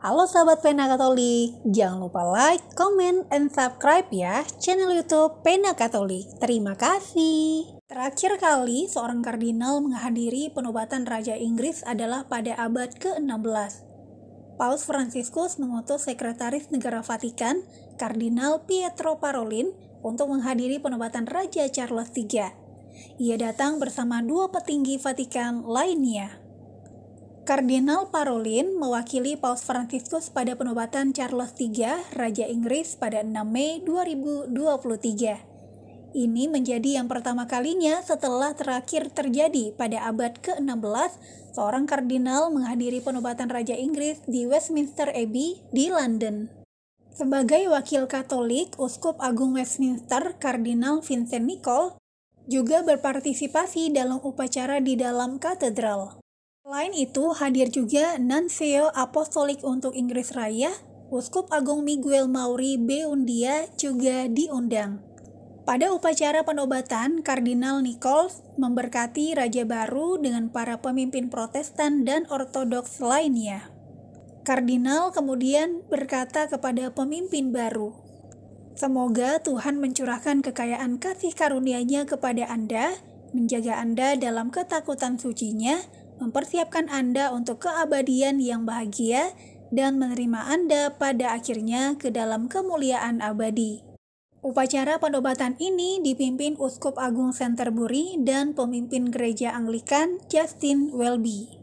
Halo sahabat Pena Katolik, jangan lupa like, comment, and subscribe ya channel YouTube Pena Katolik. Terima kasih. Terakhir kali seorang kardinal menghadiri penobatan Raja Inggris adalah pada abad ke-16. Paus Franciscus mengutus Sekretaris Negara Vatikan, Kardinal Pietro Parolin, untuk menghadiri penobatan Raja Charles III. Ia datang bersama dua petinggi Vatikan lainnya. Kardinal Parolin mewakili Paus Franciscus pada penobatan Charles III, Raja Inggris pada 6 Mei 2023. Ini menjadi yang pertama kalinya setelah terakhir terjadi pada abad ke-16, seorang kardinal menghadiri penobatan Raja Inggris di Westminster Abbey di London. Sebagai wakil Katolik, Uskup Agung Westminster, Kardinal Vincent Nicol, juga berpartisipasi dalam upacara di dalam katedral. Selain itu, hadir juga Nuncio Apostolik untuk Inggris Raya, Uskup Agung Miguel Mauri Beundia juga diundang. Pada upacara penobatan, Kardinal Nichols memberkati Raja Baru dengan para pemimpin protestan dan ortodoks lainnya. Kardinal kemudian berkata kepada pemimpin baru, Semoga Tuhan mencurahkan kekayaan kasih karunia-Nya kepada Anda, menjaga Anda dalam ketakutan sucinya, nya mempersiapkan Anda untuk keabadian yang bahagia dan menerima Anda pada akhirnya ke dalam kemuliaan abadi. Upacara penobatan ini dipimpin Uskup Agung Canterbury dan pemimpin gereja Anglikan Justin Welby.